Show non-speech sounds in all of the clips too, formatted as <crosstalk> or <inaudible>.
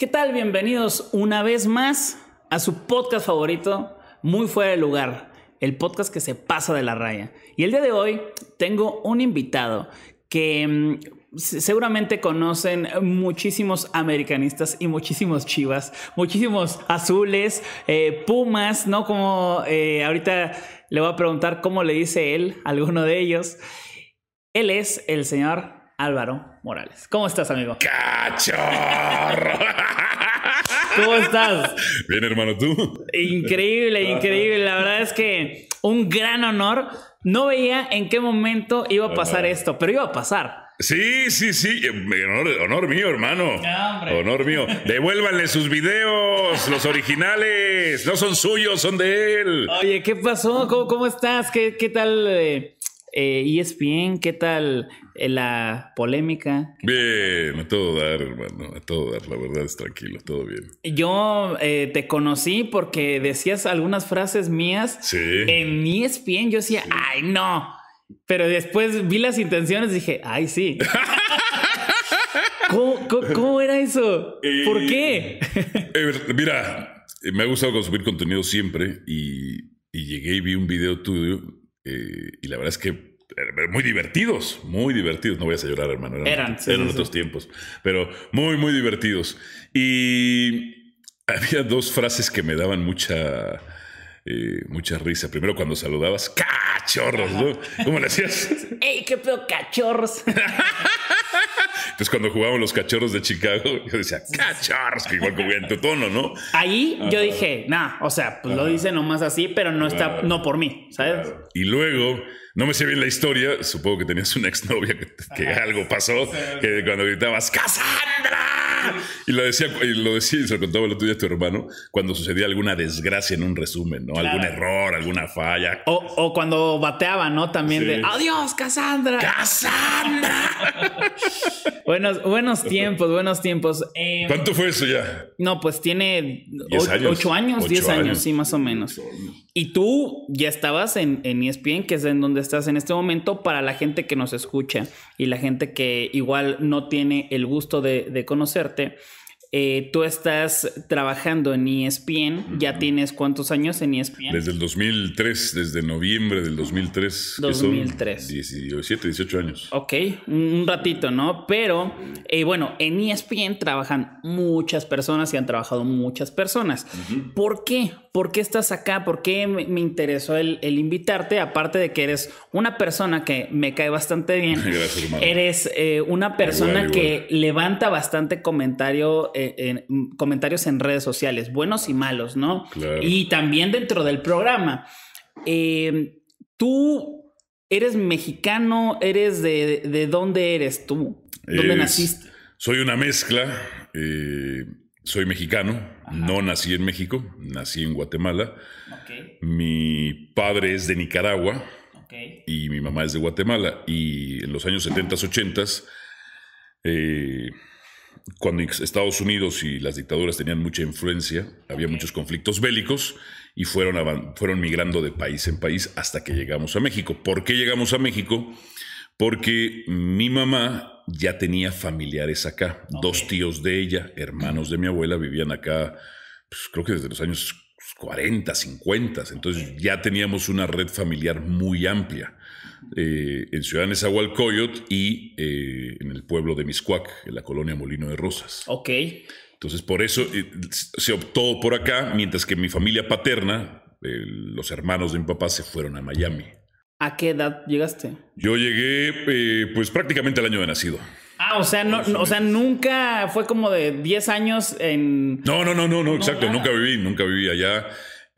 ¿Qué tal? Bienvenidos una vez más a su podcast favorito, Muy Fuera de Lugar, el podcast que se pasa de la raya. Y el día de hoy tengo un invitado que mm, seguramente conocen muchísimos americanistas y muchísimos chivas, muchísimos azules, eh, pumas, ¿no? Como eh, ahorita le voy a preguntar cómo le dice él a alguno de ellos. Él es el señor Álvaro Morales. ¿Cómo estás, amigo? ¡Cachorro! <laughs> ¿Cómo estás? Bien, hermano, ¿tú? Increíble, increíble. La verdad es que un gran honor. No veía en qué momento iba a pasar ah. esto, pero iba a pasar. Sí, sí, sí. Eh, honor, honor mío, hermano. honor mío. Devuélvanle sus videos, los originales. No son suyos, son de él. Oye, ¿qué pasó? ¿Cómo, estás? ¿Qué, tal? Eh, eh, ESPN, ¿qué tal eh, la polémica? Bien, a todo dar, hermano, a todo dar, la verdad es tranquilo, todo bien. Yo eh, te conocí porque decías algunas frases mías sí. en ESPN, yo decía, ay no, pero después vi las intenciones y dije, ay sí. <laughs> ¿Cómo, era eso? ¿Por qué? Eh, mira, me ha gustado consumir contenido siempre y llegué y vi un video tuyo eh, y la verdad es que eh, muy divertidos, muy divertidos. No voy a llorar, hermano. Eran, eran, otros tiempos, pero muy, muy divertidos. Y había dos frases que me daban mucha, eh, mucha risa. Primero, cuando saludabas, cachorros, ¿no? ¿Cómo le hacías? <laughs> ¡Ey, qué pedo, cachorros! <laughs> Entonces, cuando jugábamos los cachorros de Chicago, yo decía, cachorros, que igual como en tu tono, ¿no? Ahí yo dije, nah, o sea, pues lo dice nomás así, pero no está, no por mí, ¿sabes? Y luego no me sé bien la historia, supongo que tenías una exnovia que, que algo pasó, que cuando gritabas ¡Casandra! Y lo decía, y lo se lo contaba el otro a tu hermano, cuando sucedía alguna desgracia en un resumen, ¿no? Algún error, alguna falla. O, o cuando bateaba, ¿no? También de ¡Adiós, Casandra! ¡Casandra! <laughs> buenos, buenos tiempos, buenos tiempos. Em, ¿Cuánto fue eso ya? No, pues tiene ocho años, diez años sí, más o menos. Y tú ya estabas en, en ESPN, que es en donde estás en este momento para la gente que nos escucha y la gente que igual no tiene el gusto de, conocerte. Eh, tú estás trabajando en ESPN, ¿ya tienes cuántos años en ESPN? Desde el 2003, desde noviembre del 2003. 2003. 17, 18 años. Ok, un ratito, ¿no? Pero, eh, bueno, en ESPN trabajan muchas personas y han trabajado muchas personas. ¿Por qué? ¿por qué estás acá? ¿Por qué me interesó el, invitarte? Aparte de que eres una persona que me cae bastante bien. <laughs> Eres eh, una persona que levanta bastante comentario, eh, en, comentarios en redes sociales, buenos y malos, ¿no? Y también dentro del programa. Eh, tú eres mexicano, eres de, dónde eres tú? ¿Dónde naciste? Soy una mezcla soy mexicano, no nací en México, nací en Guatemala. Mi padre es de Nicaragua y mi mamá es de Guatemala. Y en los años 70, 80, eh, cuando Estados Unidos y las dictaduras tenían mucha influencia, había muchos conflictos bélicos y fueron, fueron migrando de país en país hasta que llegamos a México. ¿Por qué llegamos a México? Porque mi mamá ya tenía familiares acá. Dos tíos de ella, hermanos de mi abuela, vivían acá, pues, creo que desde los años 40, 50. Entonces ya teníamos una red familiar muy amplia. Eh, en Ciudad Nezahualcóyotl y eh, en el pueblo de Miscuac, en la colonia Molino de Rosas. Ok. Entonces, por eso eh, se optó por acá, mientras que mi familia paterna, los hermanos de mi papá, se fueron a Miami. ¿A qué edad llegaste? Yo llegué, eh, pues prácticamente al año de nacido. Ah, o sea, no, o sea, nunca fue como de 10 años en. No, no, no, no, no, exacto. Nunca viví, nunca viví allá.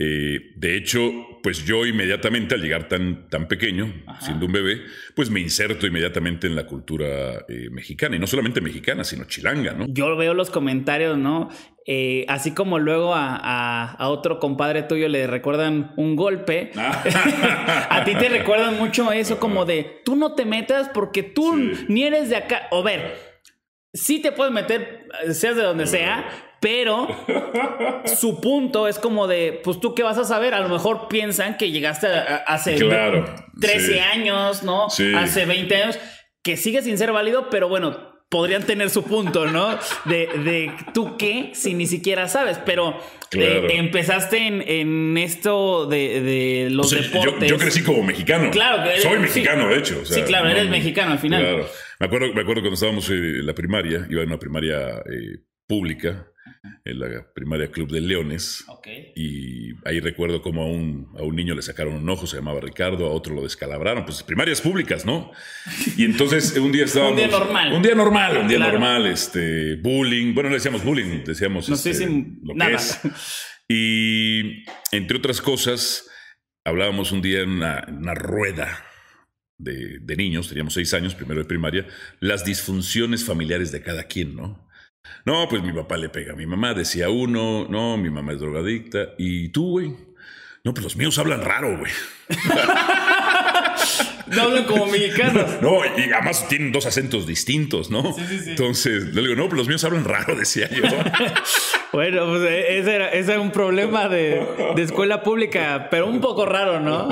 Eh, de hecho, pues yo inmediatamente al llegar tan, tan pequeño, siendo un bebé, pues me inserto inmediatamente en la cultura eh, mexicana, y no solamente mexicana, sino chilanga, ¿no? Yo veo los comentarios, ¿no? Eh, así como luego a, otro compadre tuyo le recuerdan un golpe, ah. <laughs> a ti te recuerdan mucho eso como de, tú no te metas porque tú ni eres de acá, o ver, sí te puedes meter, seas de donde sea, pero <laughs> su punto es como de, pues tú qué vas a saber, a lo mejor piensan que llegaste hace 13 años, ¿no? Hace 20 años, que sigue sin ser válido, pero bueno, podrían tener su punto, ¿no? De, de tú qué si ni siquiera sabes, pero eh, empezaste en, esto de, de los pues, eh, deportes. Yo, crecí como mexicano. Claro, soy mexicano, de hecho. sí, claro, eres mexicano al final. Me acuerdo, me acuerdo cuando estábamos eh, en la primaria, iba en una primaria pública, en la primaria Club de Leones. Okay. Y ahí recuerdo cómo a un, niño le sacaron un ojo, se llamaba Ricardo, a otro lo descalabraron. Pues primarias públicas, ¿no? Y entonces <laughs> un día estábamos. un día normal. Un día normal, un día normal, este, bullying. Bueno, no decíamos bullying, decíamos. No sé si este, lo nada. que Y entre otras cosas, hablábamos un día en una, rueda. De, de, niños, teníamos seis años, primero de primaria, las disfunciones familiares de cada quien, ¿no? No, pues mi papá le pega a mi mamá, decía uno, no, mi mamá es drogadicta. ¿Y tú, güey? No, pues los míos hablan raro, güey. <laughs> <laughs> No hablan como mexicanos. <laughs> No, y además tienen dos acentos distintos, ¿no? Sí, sí, sí. Entonces, le digo, no, pero pues los míos hablan raro, <laughs> decía yo. bueno, pues eh, ese era, ese un problema de, escuela pública, pero un poco raro, ¿no?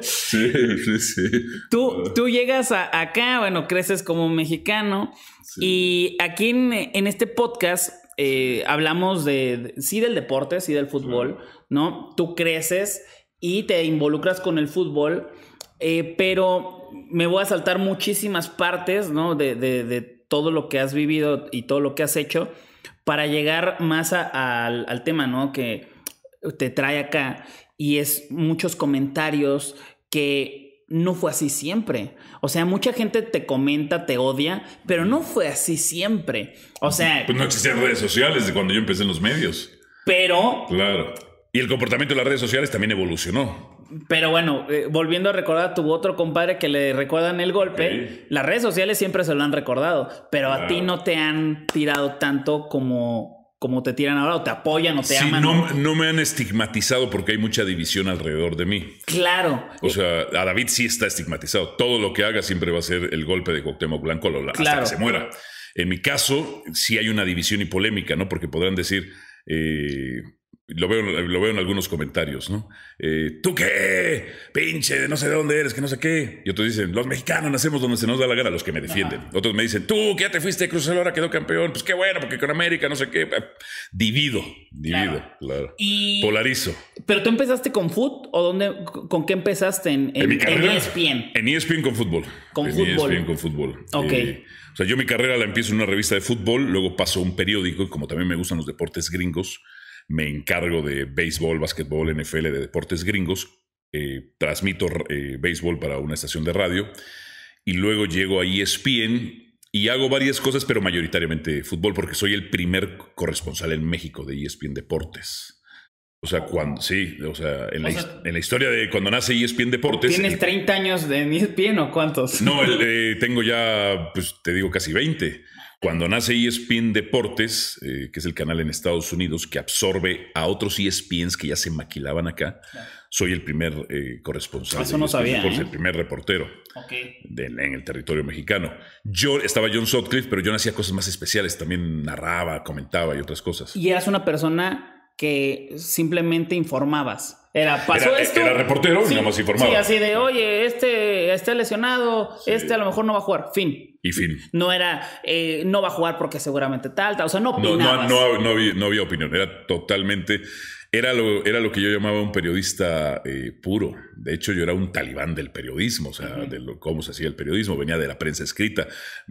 sí, sí, sí. Tú, tú llegas acá, bueno, creces como mexicano y aquí en, este podcast eh, hablamos de, sí del deporte, sí del fútbol, ¿no? Tú creces y te involucras con el fútbol. Eh, pero me voy a saltar muchísimas partes, ¿no? De, todo lo que has vivido y todo lo que has hecho para llegar más al, tema, Que te trae acá y es muchos comentarios que no fue así siempre. O sea, mucha gente te comenta, te odia, pero no fue así siempre. O sea... Pues no existían redes sociales de cuando yo empecé en los medios. Pero... Claro. Y el comportamiento de las redes sociales también evolucionó. Pero bueno, eh, volviendo a recordar a tu otro compadre que le recuerdan el golpe, las redes sociales siempre se lo han recordado, pero a ti no te han tirado tanto como como te tiran ahora o te apoyan o te aman. No, no, me han estigmatizado porque hay mucha división alrededor de mí. Claro. O sea, a David sí está estigmatizado. Todo lo que haga siempre va a ser el golpe de Cuauhtémoc Blanco hasta que se muera. En mi caso, sí hay una división y polémica, ¿no? Porque podrán decir, eh, lo veo, en algunos comentarios, ¿no? Eh, ¿Tú qué? Pinche, no sé de dónde eres, que no sé qué. Y otros dicen, los mexicanos nacemos donde se nos da la gana, los que me defienden. Otros me dicen, tú, que ya te fuiste de ahora quedó campeón. Pues qué bueno, porque con América, no sé qué. Eh, divido, divido, claro. Y... Polarizo. ¿Pero tú empezaste con foot o dónde, con qué empezaste? En, ESPN. En ESPN e e con fútbol. Con en ESPN con fútbol. Ok. Eh, o sea, yo mi carrera la empiezo en una revista de fútbol, luego paso a un periódico, y como también me gustan los deportes gringos, me encargo de béisbol, básquetbol, NFL, de deportes gringos, eh, transmito eh, béisbol para una estación de radio y luego llego a ESPN y hago varias cosas, pero mayoritariamente fútbol, porque soy el primer corresponsal en México de ESPN Deportes. O sea, cuando, sí, o sea, en, la, historia de cuando nace ESPN Deportes. ¿Tienes 30 años de ESPN o cuántos? No, eh, tengo ya, pues te digo, casi 20. Cuando nace ESPN Deportes, eh, que es el canal en Estados Unidos que absorbe a otros ESPNs que ya se maquilaban acá, soy el primer eh, corresponsal. Eso no e ¿eh? El primer reportero en el territorio mexicano. Yo estaba John Sutcliffe, pero yo hacía cosas más especiales. También narraba, comentaba y otras cosas. Y eras una persona que simplemente informabas. Era, pasó esto. Era reportero digamos y Sí, así de, oye, este está lesionado, este a lo mejor no va a jugar, fin. Y fin. No era, eh, no va a jugar porque seguramente tal, tal. o sea, no No, no, no, había, opinión, era totalmente, era lo, era lo que yo llamaba un periodista eh, puro. De hecho, yo era un talibán del periodismo, o sea, de cómo se hacía el periodismo. Venía de la prensa escrita,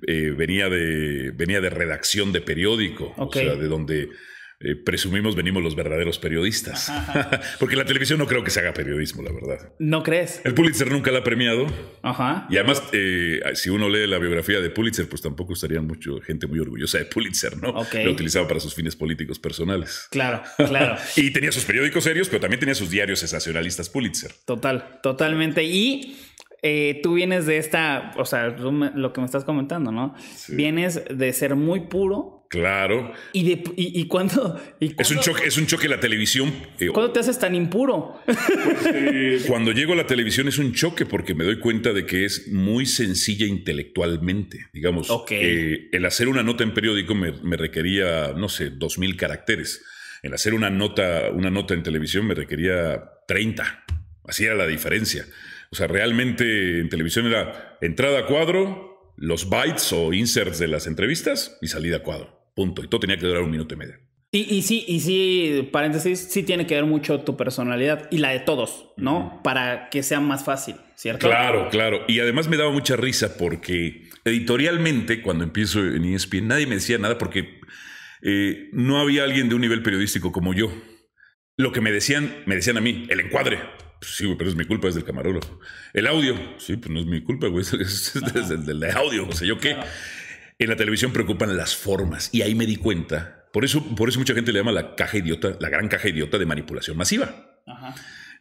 eh, venía, de, venía de redacción de periódico, o sea, de donde eh, presumimos venimos los verdaderos periodistas. <laughs> Porque la televisión no creo que se haga periodismo, la verdad. ¿No crees? El Pulitzer nunca la ha premiado. Ajá. Y además, eh, si uno lee la biografía de Pulitzer, pues tampoco estaría mucho, gente muy orgullosa de Pulitzer, ¿no? Lo utilizaba para sus fines políticos personales. Claro, claro. <laughs> y tenía sus periódicos serios, pero también tenía sus diarios sensacionalistas Pulitzer. Total, totalmente. Y eh, tú vienes de esta, o sea, lo que me estás comentando, ¿no? Vienes de ser muy puro Claro. ¿Y, de, cuándo, Es, un choque, es un choque la televisión. Eh, ¿Cuándo te haces tan impuro? <laughs> cuando llego a la televisión es un choque porque me doy cuenta de que es muy sencilla intelectualmente. Digamos, eh, el hacer una nota en periódico me, requería, no sé, dos mil caracteres. El hacer una nota, una nota en televisión me requería 30. Así era la diferencia. O sea, realmente en televisión era entrada a cuadro, los bytes o inserts de las entrevistas y salida a cuadro. Punto. Y todo tenía que durar un minuto y medio. Y, sí, y sí, paréntesis, sí tiene que ver mucho tu personalidad y la de todos, ¿no? Para que sea más fácil, ¿cierto? Claro, claro. Y además me daba mucha risa porque editorialmente, cuando empiezo en ESPN, nadie me decía nada porque eh, no había alguien de un nivel periodístico como yo. Lo que me decían, me decían a mí, el encuadre. Pues sí, güey, pero es mi culpa, es del camarógrafo. El audio, sí, pues no es mi culpa, güey, <laughs> es, del, audio, o sea, yo qué en la televisión preocupan las formas y ahí me di cuenta. Por eso, por eso mucha gente le llama la caja idiota, la gran caja idiota de manipulación masiva.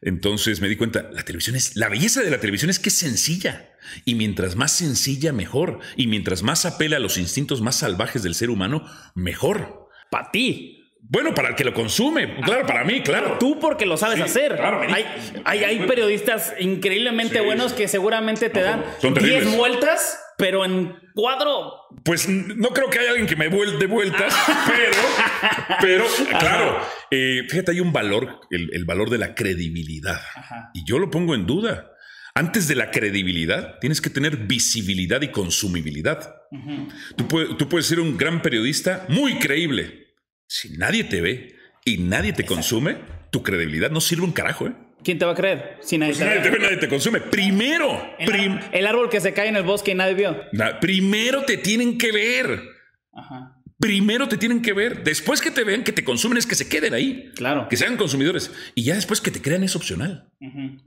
Entonces me di cuenta, la televisión es, la belleza de la televisión es que es sencilla. Y mientras más sencilla, mejor. Y mientras más apela a los instintos más salvajes del ser humano, mejor. Para ti. Bueno, para el que lo consume, ah, claro, para mí, claro. Tú porque lo sabes hacer. hay, hay, periodistas increíblemente buenos que seguramente te dan 10 vueltas, pero en cuadro. Pues no creo que haya alguien que me dé vueltas, <laughs> pero, pero, claro, eh, fíjate, hay un valor, el, valor de la credibilidad. Y yo lo pongo en duda. Antes de la credibilidad, tienes que tener visibilidad y consumibilidad. tú puedes ser un gran periodista muy creíble si nadie te ve y nadie te consume, tu credibilidad no sirve un carajo, ¿eh? ¿Quién te va a creer? Si nadie, pues te, ve, nadie te consume. Primero. El, árbol que se cae en el bosque y nadie vio. primero te tienen que ver. Primero te tienen que ver. Después que te vean, que te consumen, es que se queden ahí. Claro. Que sean consumidores. Y ya después que te crean es opcional. Ajá.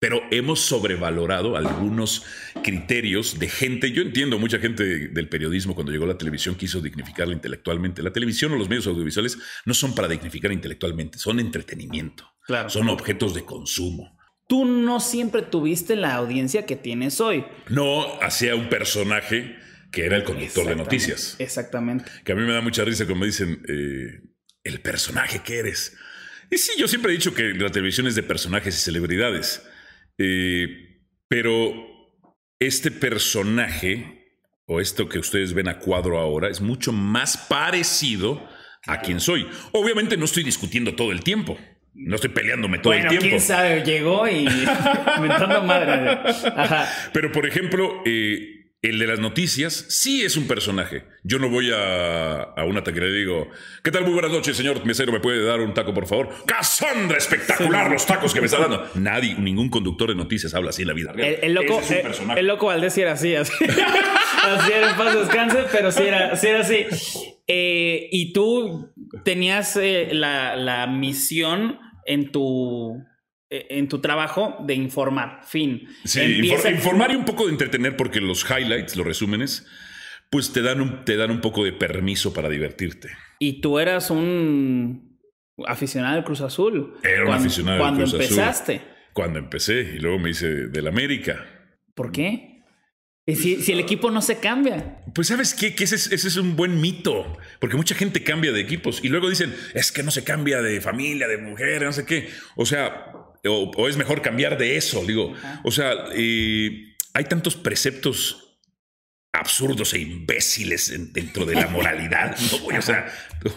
Pero hemos sobrevalorado algunos criterios de gente. Yo entiendo, mucha gente del periodismo cuando llegó a la televisión quiso dignificarla intelectualmente. La televisión o los medios audiovisuales no son para dignificar intelectualmente, son entretenimiento, claro. son objetos de consumo. Tú no siempre tuviste la audiencia que tienes hoy. No, hacía un personaje que era el conductor de noticias. Exactamente. Que a mí me da mucha risa cuando me dicen, eh, el personaje que eres. Y sí, yo siempre he dicho que la televisión es de personajes y celebridades. Eh, pero este personaje, o esto que ustedes ven a cuadro ahora, es mucho más parecido a quien soy. Obviamente no estoy discutiendo todo el tiempo. No estoy peleándome todo el tiempo. Quién sabe, llegó y <laughs> madre. Pero por ejemplo, eh, el de las noticias sí es un personaje. Yo no voy a, una taquera y digo, ¿qué tal? Muy buenas noches, señor mesero, ¿me puede dar un taco, por favor? ¡Casandra! Espectacular los tacos que me está dando. <laughs> Nadie, ningún conductor de noticias habla así en la vida real. El, loco, el, eh, el, loco Valdés sí era así, así. <laughs> así era descanse, pero sí era, así. Eh, y tú tenías eh, la, la misión en tu eh, en tu trabajo de informar, fin. Sí, informar y un poco de entretener porque los highlights, los resúmenes, pues te dan un, te dan un poco de permiso para divertirte. Y tú eras un aficionado del Cruz Azul. Era un aficionado del Cruz empezaste? Cuando empecé y luego me hice del América. ¿Por qué? Si, el equipo no se cambia. Pues sabes qué, que ese es, un buen mito, porque mucha gente cambia de equipos y luego dicen, es que no se cambia de familia, de mujer, no sé qué. O sea, o, es mejor cambiar de eso, digo. O sea, hay tantos preceptos absurdos e imbéciles dentro de la <laughs> moralidad. o sea,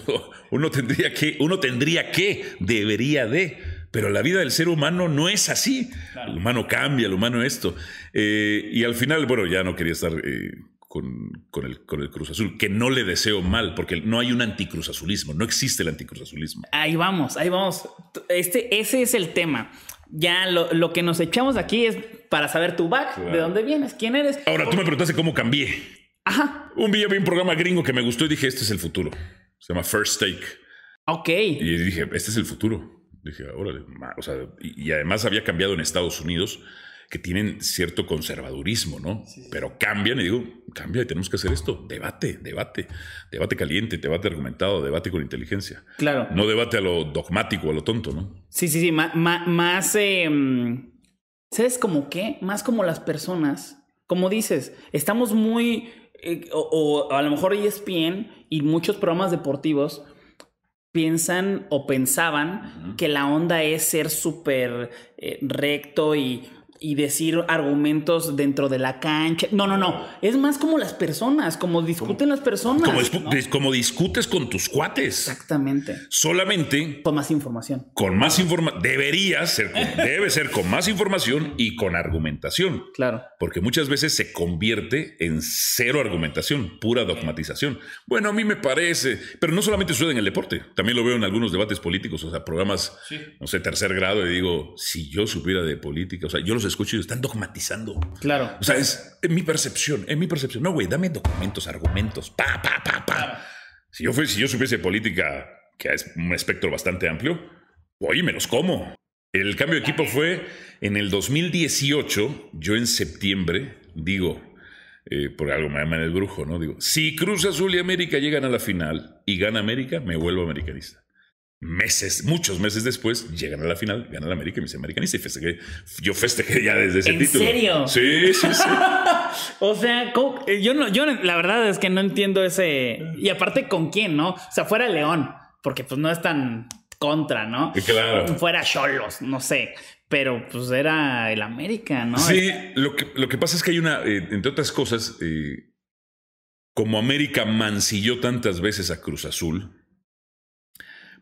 <laughs> uno tendría que, uno tendría que, debería de, pero la vida del ser humano no es así. El humano cambia, el humano esto. Eh, y al final, bueno, ya no quería estar eh, con, el, el Cruz Azul, que no le deseo mal, porque no hay un anticruz azulismo, no existe el anticruz azulismo. Ahí vamos, ahí vamos. Este, ese es el tema. Ya lo, que nos echamos aquí es para saber tu back, de dónde vienes, quién eres. Ahora, tú me preguntaste cómo cambié. Ajá. Un día vi un programa gringo que me gustó y dije, este es el futuro. Se llama First Take. Ok. Y dije, este es el futuro. Dije, órale, o sea, y además había cambiado en Estados Unidos que tienen cierto conservadurismo, ¿no? Pero cambian y digo, cambia y tenemos que hacer esto. Debate, debate, debate caliente, debate argumentado, debate con inteligencia. Claro. No debate a lo dogmático, a lo tonto, ¿no? Sí, sí, sí. más, em, ¿sabes cómo qué? Más como las personas. Como dices, estamos muy, eh, o, a lo mejor ESPN y muchos programas deportivos piensan o pensaban que la onda es ser súper eh, recto y y decir argumentos dentro de la cancha. No, no, no. Es más como las personas, como discuten las personas. Como, como, discutes con tus cuates. Exactamente. Solamente. Con más información. Con más información. Debería ser, <laughs> debe ser con más información y con argumentación. Claro. Porque muchas veces se convierte en cero argumentación, pura dogmatización. Bueno, a mí me parece, pero no solamente sucede en el deporte, también lo veo en algunos debates políticos, o sea, programas, no sé, tercer grado, y digo, si yo supiera de política, o sea, yo los escucho están dogmatizando. Claro. O sea, es en mi percepción, en mi percepción. No, güey, dame documentos, argumentos, pa, pa, pa, pa. Si yo, fuese, si yo supiese política, que es un espectro bastante amplio, oye, me los como. El cambio de equipo fue en el 2018, yo en septiembre, digo, eh, por algo me llaman el brujo, ¿no? Digo, si Cruz Azul y América llegan a la final y gana América, me vuelvo americanista meses, muchos meses después, llegan a la final, ganan la América y me dice americanista. Y festejé, yo festejé ya desde ese título. ¿En serio? Sí, sí, sí. <laughs> o sea, eh, yo, no, yo la verdad es que no entiendo ese. Y aparte, ¿con quién, no? O sea, fuera León, porque pues no es tan contra, ¿no? Claro. Fuera Cholos, no sé. Pero pues era el América, ¿no? Sí, lo que, lo que pasa es que hay una, eh, entre otras cosas, eh, como América mancilló tantas veces a Cruz Azul,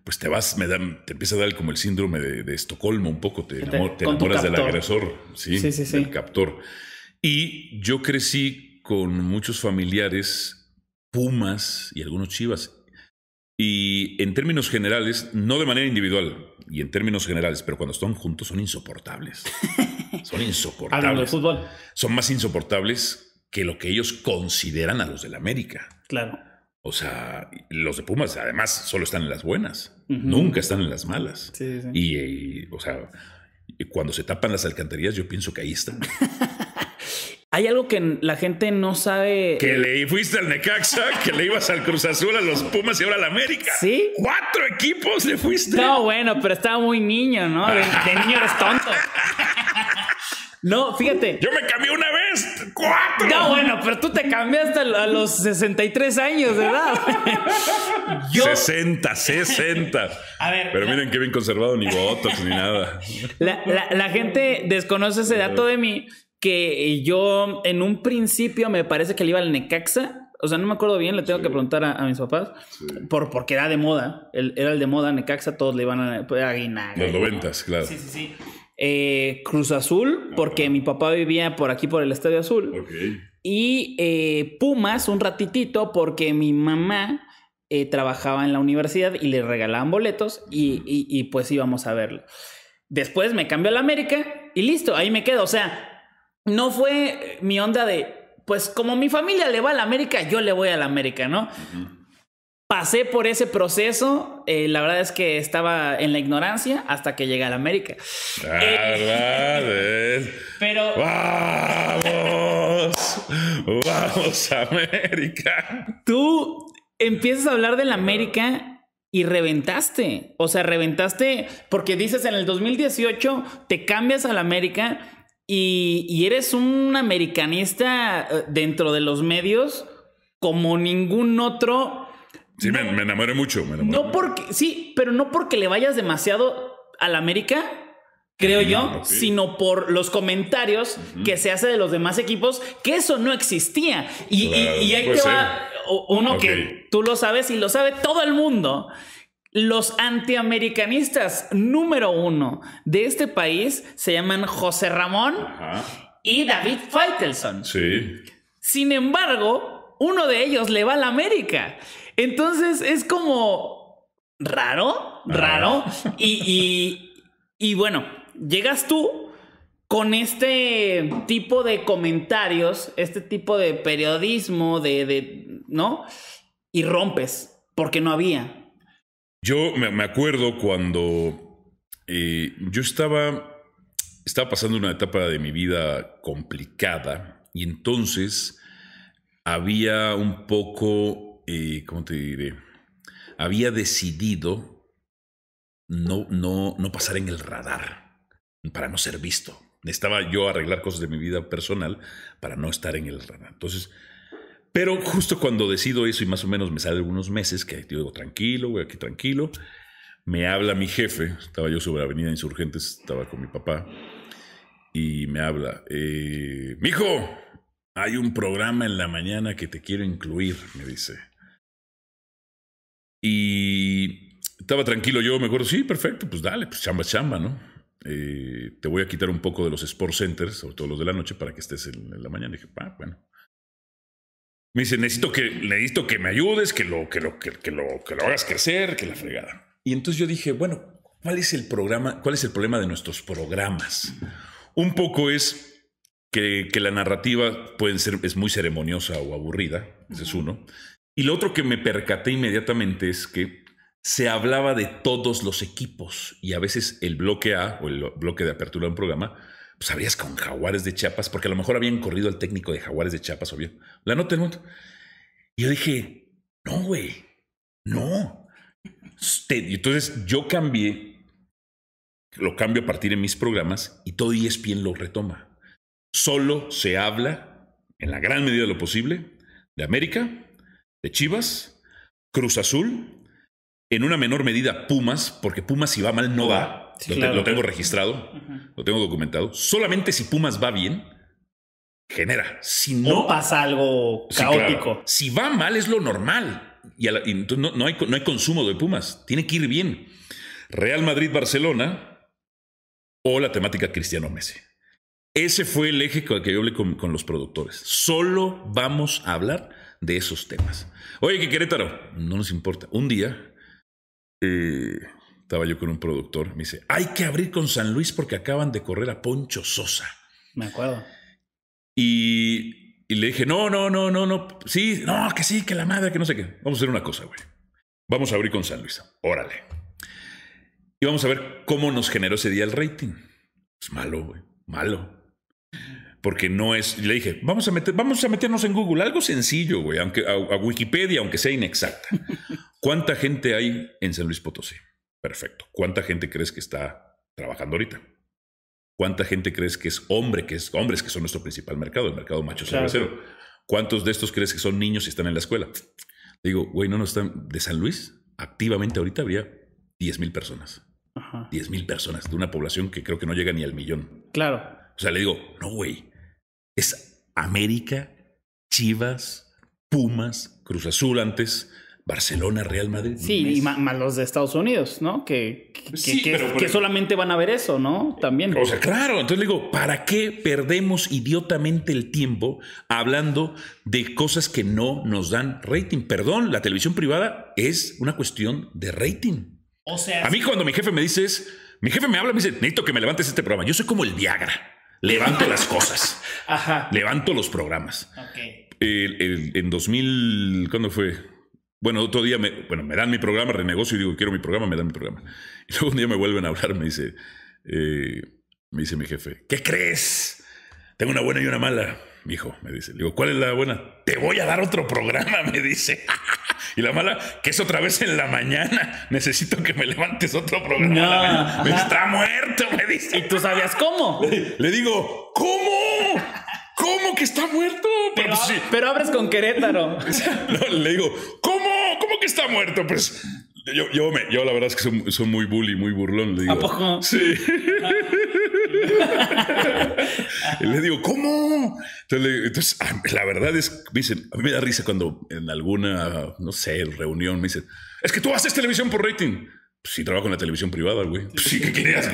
pues te vas, me te empieza a dar como el síndrome de, Estocolmo un poco, te, enamoras del agresor, ¿sí? del captor. Y yo crecí con muchos familiares, pumas y algunos chivas. Y en términos generales, no de manera individual, y en términos generales, pero cuando están juntos son insoportables. <laughs> son insoportables. Hablan de fútbol. Son más insoportables que lo que ellos consideran a los del América. Claro. O sea, los de Pumas además solo están en las buenas, nunca están en las malas. Sí, Y, o sea, cuando se tapan las alcantarillas, yo pienso que ahí están. <laughs> Hay algo que la gente no sabe. Que le fuiste al Necaxa, que le ibas al Cruz Azul, a los Pumas y ahora al América. Sí. Cuatro equipos le fuiste. No, bueno, pero estaba muy niño, ¿no? de niño eres tonto. <laughs> No, fíjate. Yo me cambié una vez, cuatro. No, bueno, pero tú te cambiaste a los 63 años, ¿verdad? <laughs> Yo... 60, 60. A ver. Pero miren qué bien conservado, ni votos, ni nada. La, gente desconoce ese dato de mí, que yo en un principio me parece que le iba al Necaxa. O sea, no me acuerdo bien, le tengo que preguntar a, mis papás. Por, porque era de moda. era el de moda, Necaxa, todos le iban a. Aguinaga. Los noventas, claro. Sí, sí, sí. Eh, Cruz Azul, porque mi papá vivía por aquí, por el Estadio Azul. Y eh, Pumas un ratitito, porque mi mamá eh, trabajaba en la universidad y le regalaban boletos y, pues íbamos a verlo. Después me cambió a la América y listo, ahí me quedo. O sea, no fue mi onda de, pues como mi familia le va a la América, yo le voy a la América, ¿no? pasé por ese proceso. Eh, la verdad es que estaba en la ignorancia hasta que llegué a la América. La eh, <laughs> pero. ¡Vamos! ¡Vamos, América! Tú empiezas a hablar de la América. Y reventaste, o sea, reventaste porque dices en el 2018 te cambias a la América y eres un americanista eh, dentro de los medios como ningún otro Sí, me, enamoré mucho. no porque, sí, pero no porque le vayas demasiado A la América, creo yo, sino por los comentarios que se hace de los demás equipos, que eso no existía. Y, y, ahí pues va uno que tú lo sabes y lo sabe todo el mundo. Los antiamericanistas número uno de este país se llaman José Ramón y David Feitelson. Sí. Sin embargo, uno de ellos le va a la América. Entonces es como raro, raro. y, bueno, llegas tú con este tipo de comentarios, este tipo de periodismo, de, de, ¿no? Y rompes, porque no había. Yo me acuerdo cuando eh, yo estaba, estaba pasando una etapa de mi vida complicada y entonces había un poco eh, ¿cómo te diré? Había decidido no, no, no pasar en el radar para no ser visto. Estaba yo arreglar cosas de mi vida personal para no estar en el radar. Entonces, pero justo cuando decido eso y más o menos me sale algunos meses, que yo digo, tranquilo, voy aquí tranquilo, me habla mi jefe, estaba yo sobre Avenida Insurgentes, estaba con mi papá, y me habla, eh, mijo, hay un programa en la mañana que te quiero incluir, me dice. Y estaba tranquilo yo, me acuerdo, sí, perfecto, pues dale, pues chamba, chamba, ¿no? Eh, te voy a quitar un poco de los sports centers, sobre todo los de la noche, para que estés en, la mañana. dije, ah, bueno. Me dice, necesito que, necesito que me ayudes, que lo, que, lo, que, que, lo, que lo hagas crecer, que la fregada. Y entonces yo dije, bueno, ¿cuál es el programa? ¿Cuál es el problema de nuestros programas? Un poco es que, que la narrativa pueden ser, es muy ceremoniosa o aburrida, ese es uno. Y lo otro que me percaté inmediatamente es que se hablaba de todos los equipos y a veces el bloque A o el bloque de apertura de un programa, pues sabrías con Jaguares de Chiapas, porque a lo mejor habían corrido al técnico de Jaguares de Chiapas, obvio. La nota del mundo. Y yo dije, no, güey, no. Este, y entonces yo cambié, lo cambio a partir de mis programas y todo ESPN lo retoma. Solo se habla, en la gran medida de lo posible, de América, de Chivas, Cruz Azul, en una menor medida Pumas, porque Pumas si va mal no va. lo, tengo registrado, lo tengo documentado. Solamente si Pumas va bien, genera. Si no pasa algo caótico. Si va mal es lo normal. Y, no, hay, consumo de Pumas. Tiene que ir bien. Real Madrid-Barcelona o la temática Cristiano Messi. Ese fue el eje con el que yo hablé con los productores. Solo vamos a hablar de esos temas. Oye, que Querétaro, no nos importa. Un día eh, estaba yo con un productor, me dice, hay que abrir con San Luis porque acaban de correr a Poncho Sosa. Me acuerdo. Y, le dije, no, no, no, no, no, sí, no, que sí, que la madre, que no sé qué. Vamos a hacer una cosa, güey. Vamos a abrir con San Luis. Órale. Y vamos a ver cómo nos generó ese día el rating. Es pues malo, güey. Malo porque no es, le dije, vamos a, meter, vamos a meternos en Google, algo sencillo, güey, aunque, a, Wikipedia, aunque sea inexacta. <laughs> ¿Cuánta gente hay en San Luis Potosí? Perfecto. ¿Cuánta gente crees que está trabajando ahorita? ¿Cuánta gente crees que es hombre, que es hombres que son nuestro principal mercado, el mercado macho claro. ¿Cuántos de estos crees que son niños y están en la escuela? Digo, güey, no nos están de San Luis, activamente ahorita habría 10 mil personas. Ajá. 10 mil personas de una población que creo que no llega ni al millón. Claro. O sea, le digo, no, güey, es América, Chivas, Pumas, Cruz Azul antes, Barcelona, Real Madrid. Sí, y más, los de Estados Unidos, ¿no? Que, que, solamente van a ver eso, ¿no? También. O sea, claro, entonces digo, ¿para qué perdemos idiotamente el tiempo hablando de cosas que no nos dan rating? Perdón, la televisión privada es una cuestión de rating. O sea, a mí cuando mi jefe me dice mi jefe me habla, me dice, necesito que me levantes este programa. Yo soy como el Viagra. Levanto las cosas. Ajá. Levanto los programas. Okay. en 2000, ¿cuándo fue? Bueno, otro día me, bueno, me dan mi programa, renegocio y digo, quiero mi programa, me dan mi programa. Y luego un día me vuelven a hablar, me dice, eh, me dice mi jefe, ¿qué crees? Tengo una buena y una mala hijo, me dice. Le digo, ¿cuál es la buena? Te voy a dar otro programa, <laughs> me dice. <laughs> y la mala, que es otra vez en la mañana. Necesito que me levantes otro programa. está muerto, me dice. ¿Y tú sabías cómo? <laughs> Le, digo, ¿cómo? ¿Cómo que está muerto? Pero, pues, abres con Querétaro. le digo, ¿cómo? ¿Cómo que está muerto? Pues yo, yo, la verdad es que soy, muy bully, muy burlón. Le digo, ¿A Sí. Ah. <laughs> y le digo, ¿cómo? Entonces, ah, la verdad es, me dicen, a mí me da risa cuando en alguna, no sé, reunión me dicen, es que tú haces televisión por rating. Pues sí, trabajo en la televisión privada, güey. Pues sí, ¿qué querías?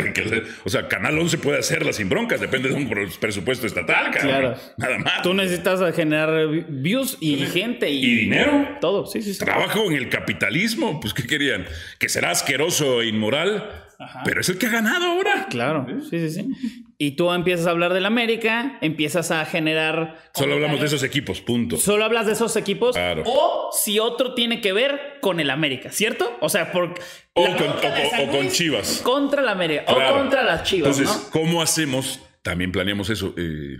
o sea, Canal 11 puede hacerla sin broncas, depende de un presupuesto estatal, Claro. Nada más. Tú necesitas generar views y gente y, y, dinero. Todo, sí, sí, sí. Trabajo en el capitalismo, pues ¿qué querían? ¿Que será asqueroso e inmoral? pero es el que ha ganado ahora. Claro, sí, sí, sí. Y tú empiezas a hablar del América, empiezas a generar... Solo hablamos de esos equipos, punto. Solo hablas de esos equipos o si otro tiene que ver con el América, ¿cierto? O sea, por... O, con, Chivas. Contra el América o contra las Chivas. Entonces, ¿cómo hacemos? También planeamos eso. Eh,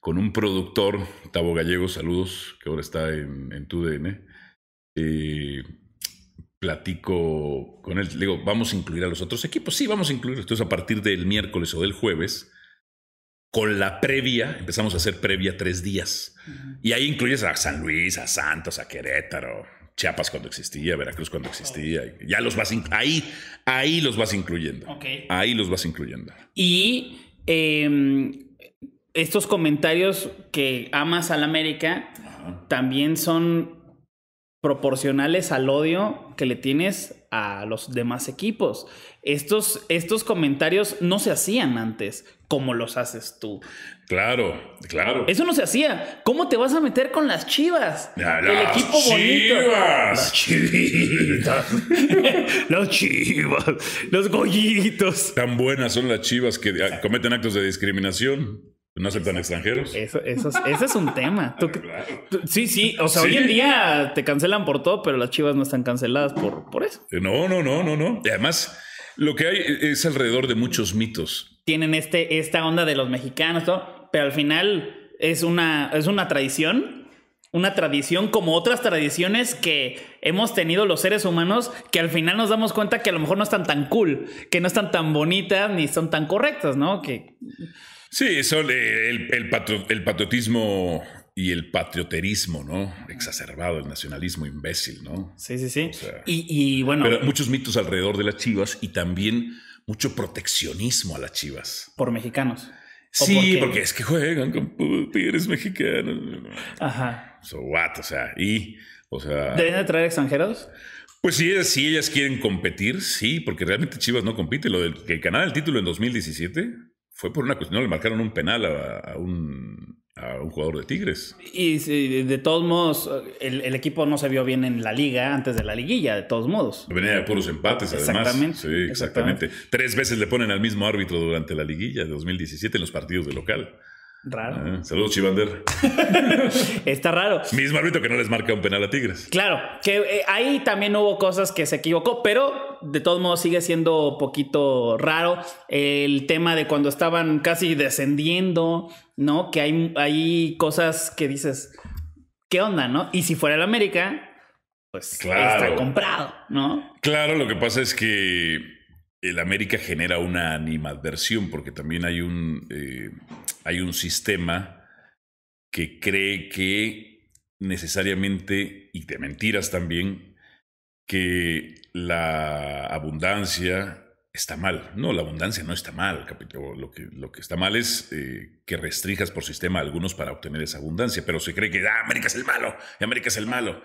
con un productor, Tavo Gallego, saludos, que ahora está en, tu DN. Eh, platico con él, le digo, vamos a incluir a los otros equipos. Sí, vamos a incluir. Entonces, a partir del miércoles o del jueves, con la previa, empezamos a hacer previa tres días. Y ahí incluyes a San Luis, a Santos, a Querétaro, Chiapas cuando existía, Veracruz cuando existía. Ya los vas ahí, ahí los vas incluyendo. Ahí los vas incluyendo. Y em, estos comentarios que amas al América también son proporcionales al odio que le tienes a los demás equipos. Estos, estos comentarios no se hacían antes como los haces tú. Claro, claro. Eso no se hacía. ¿Cómo te vas a meter con las chivas? el equipo chivas. bonito. Las chivitas. las <laughs> chivas. Los gollitos. Tan buenas son las chivas que cometen actos de discriminación. ¿No aceptan tan extranjeros? Eso, ese es un tema. sí, sí. O sea, hoy en día te cancelan por todo, pero las chivas no están canceladas por, por eso. No, no, no, no, no. Y además, lo que hay es alrededor de muchos mitos. Tienen este, esta onda de los mexicanos, pero al final es una, es una tradición. Una tradición como otras tradiciones que hemos tenido los seres humanos que al final nos damos cuenta que a lo mejor no están tan cool, que no están tan bonitas ni son tan correctas, ¿no? Que Sí, eso, eh, el, patriotismo y el patrioterismo, ¿no? Exacerbado, el nacionalismo imbécil, ¿no? Sí, sí, sí. y, bueno. Pero muchos mitos alrededor de las chivas y también mucho proteccionismo a las chivas. Por mexicanos. Sí, porque... es que juegan con tigres mexicanos. Ajá. So what, o sea, y, ¿Deben de traer extranjeros? Pues sí, ellas, si ellas quieren competir, sí, porque realmente Chivas no compite. Lo del que el el título en 2017 fue por una cuestión, le marcaron un penal a, un a un jugador de Tigres. Y, de todos modos, el, el, equipo no se vio bien en la liga antes de la liguilla, de todos modos. Venía de puros empates, además. Exactamente. exactamente. Tres veces le ponen al mismo árbitro durante la liguilla de 2017 en los partidos de local. Raro. Ah, saludos, Chivander. <laughs> Está raro. Mismo árbitro que no les marca un penal a Tigres. Claro, que eh, ahí también hubo cosas que se equivocó, pero de todos modos sigue siendo poquito raro el tema de cuando estaban casi descendiendo, ¿no? Que hay, hay cosas que dices, ¿qué onda, no? Y si fuera el América, pues claro. está comprado, ¿no? Claro, lo que pasa es que el América genera una animadversión porque también hay un... Eh, hay un sistema que cree que necesariamente, y de mentiras también, que la abundancia está mal. No, la abundancia no está mal. Lo que, lo que está mal es eh, que restringas por sistema a algunos para obtener esa abundancia, pero se cree que ah, América es el malo, América es el malo.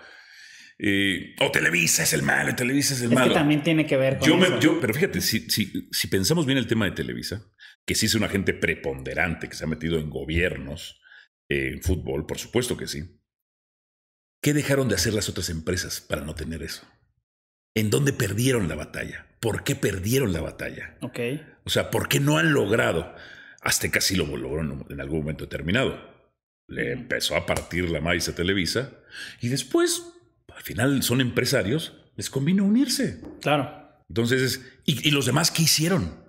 Eh, o Televisa es el malo, Televisa es el malo. Que también tiene que ver con pero fíjate, si, si pensamos bien el tema de Televisa, que sí es una gente preponderante, que se ha metido en gobiernos, eh, en fútbol, por supuesto que sí. ¿Qué dejaron de hacer las otras empresas para no tener eso? ¿En dónde perdieron la batalla? ¿Por qué perdieron la batalla? Ok. O sea, ¿por qué no han logrado? hasta casi lo lograron en algún momento determinado. Le empezó a partir la maíz a Televisa y después, al final son empresarios, les convino unirse. Claro. Entonces, ¿y, y los demás qué hicieron?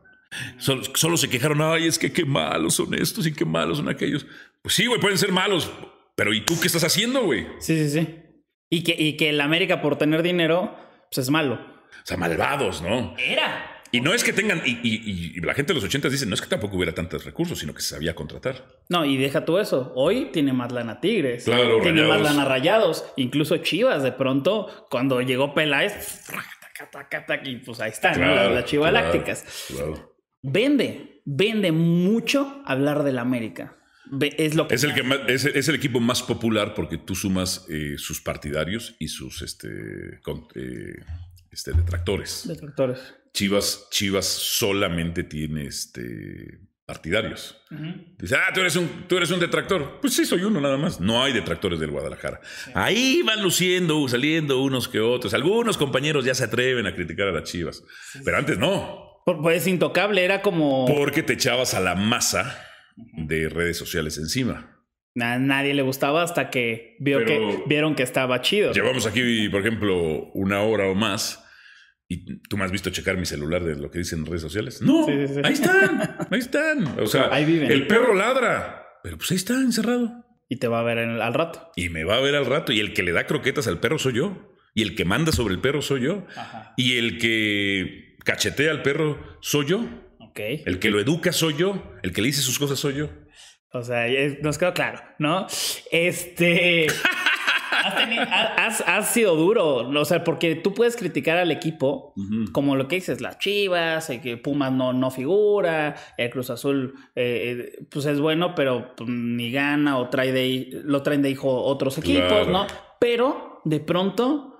Solo, se quejaron, ay, es que qué malos son estos y qué malos son aquellos. Pues sí, güey, pueden ser malos, pero ¿y tú qué estás haciendo, güey? Sí, sí, sí. Y que, y que el América por tener dinero, pues es malo. O sea, malvados, ¿no? Era. Y no es que tengan, y, la gente de los ochentas dice, no es que tampoco hubiera tantos recursos, sino que se sabía contratar. No, y deja tú eso. Hoy tiene más lana Tigres. Claro, tiene más lana Rayados. Incluso Chivas, de pronto, cuando llegó Peláez, <laughs> y pues ahí están las, Chivas Lácticas. Claro. Vende, vende mucho hablar la América. Es, lo que es, el que es, el equipo más popular porque tú sumas eh, sus partidarios y sus este, eh, este, detractores. Detractores. Chivas, Chivas solamente tiene este, partidarios. Dice, ah, tú eres, un, tú eres un detractor. Pues sí, soy uno nada más. No hay detractores del Guadalajara. Ahí van luciendo, saliendo unos que otros. Algunos compañeros ya se atreven a criticar a las Chivas, pero antes no. Pues intocable, era como. Porque te echabas a la masa de redes sociales encima. nadie le gustaba hasta que, vieron que estaba chido. Llevamos aquí, por ejemplo, una hora o más. ¿Y tú me has visto checar mi celular de lo que dicen redes sociales? No, ahí están, ahí están. <laughs> O sea, el perro ladra, pero pues ahí está encerrado. Y te va a ver al rato. Y me va a ver al rato. Y el que le da croquetas al perro soy yo. Y el que manda sobre el perro soy yo. Y el que cachetea al perro soy yo. Ok. El que lo educa soy yo. El que le dice sus cosas soy yo. O sea, nos quedó claro, ¿no? Este. <laughs> has, sido duro, o sea, porque tú puedes criticar al equipo, como lo que dices, las Chivas, el eh, que Pumas no, no figura, el Cruz Azul, eh, eh, pues es bueno, pero pues, ni gana o trae de, lo traen de hijo otros equipos, ¿no? Pero de pronto,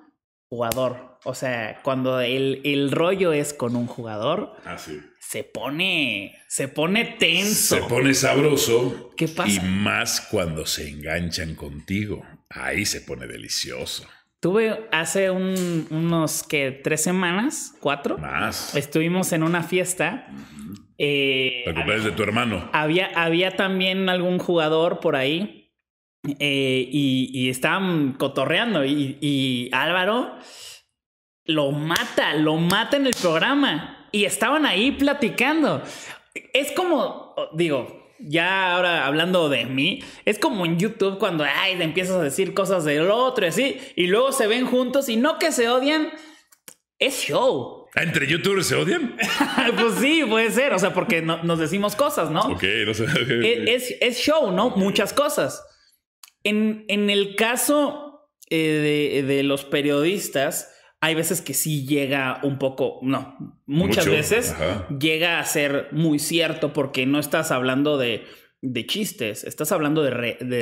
jugador, o sea, cuando el, el rollo es con un jugador, ah, se pone, se pone tenso. Se pone sabroso. ¿Qué pasa? Y más cuando se enganchan contigo. Ahí se pone delicioso. Tuve hace unos que tres semanas, cuatro. Más. Estuvimos en una fiesta. Eh, de tu hermano. Había, había también algún jugador por ahí eh, y, y, estaban cotorreando. y Álvaro lo mata, lo mata en el programa. Y estaban ahí platicando. Es como, digo, ya ahora hablando de mí, es como en YouTube cuando ay, empiezas a decir cosas del otro y así, y luego se ven juntos y no que se odian, es show. ¿Entre youtubers se odian? <laughs> pues sí, puede ser, o sea, porque nos decimos cosas, ¿no? Ok, no sé. E, es, show, ¿no? Muchas cosas. En, el caso eh, de los periodistas, hay veces que sí llega un poco, no, muchas veces llega a ser muy cierto porque no estás hablando de, chistes, estás hablando de,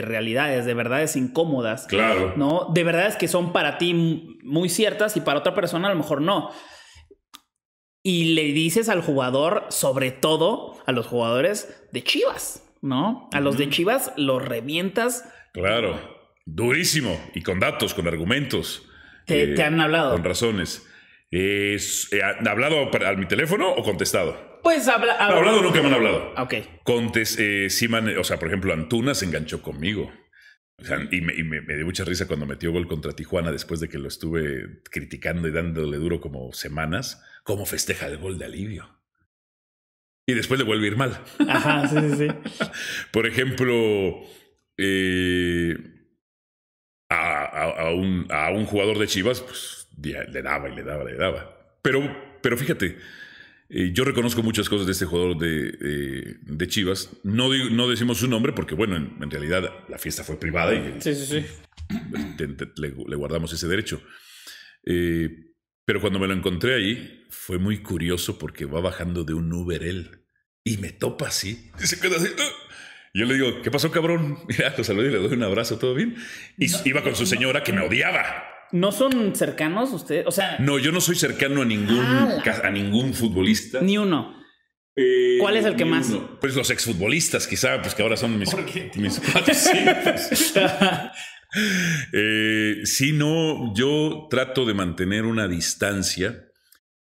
realidades, de verdades incómodas. Claro. ¿No? De verdades que son para ti muy ciertas y para otra persona a lo mejor no. Y le dices al jugador, sobre todo a los jugadores de Chivas, ¿no? A los de Chivas los revientas. Claro. Durísimo y con datos, con argumentos. Eh, te, han hablado. Con razones. Eh, ¿Hablado a mi teléfono o contestado? Pues ha hablado. ¿Ha hablado. nunca me han hablado. Ok. Contes, eh, sí o sea, por ejemplo, Antuna se enganchó conmigo. y, me, dio mucha risa cuando metió gol contra Tijuana después de que lo estuve criticando y dándole duro como semanas. ¿Cómo festeja el gol de alivio? Y después le vuelve a ir mal. Ajá, sí, sí, sí. <laughs> por ejemplo, eh, a a, un, jugador de Chivas, pues le daba y le daba, le daba. Pero, pero fíjate, eh, yo reconozco muchas cosas de este jugador de, eh, Chivas. No, decimos su nombre porque, bueno, en, realidad la fiesta fue privada y pues, le, guardamos ese derecho. Eh, pero cuando me lo encontré ahí, fue muy curioso porque va bajando de un Uber él y me topa así. Y se ¡ah! Yo le digo, ¿qué pasó, cabrón? <laughs> Mira, lo y le doy un abrazo, ¿todo bien? Y iba con su señora que me odiaba. ¿No son cercanos ustedes? O sea. No, yo no soy cercano a ningún, ah, a ningún futbolista. Ni uno. Eh, ¿Cuál es el que más? Pues los exfutbolistas, quizá, pues que ahora son mis, mis pues. <laughs> eh, sí, no, yo trato de mantener una distancia,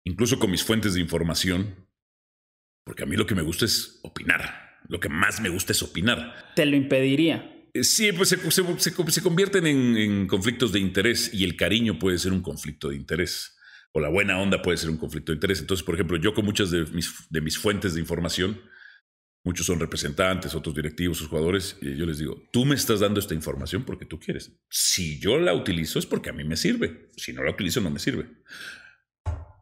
incluso con mis fuentes de información, porque a mí lo que me gusta es opinar lo que más me gusta es opinar. Te lo impediría. Eh, sí, pues se, se, convierten en, conflictos de interés y el cariño puede ser un conflicto de interés. O la buena onda puede ser un conflicto de interés. Entonces, por ejemplo, yo con muchas de mis, de mis fuentes de información, muchos son representantes, otros directivos, sus jugadores, y yo les digo, tú me estás dando esta información porque tú quieres. Si yo la utilizo es porque a mí me sirve. Si no la utilizo, no me sirve.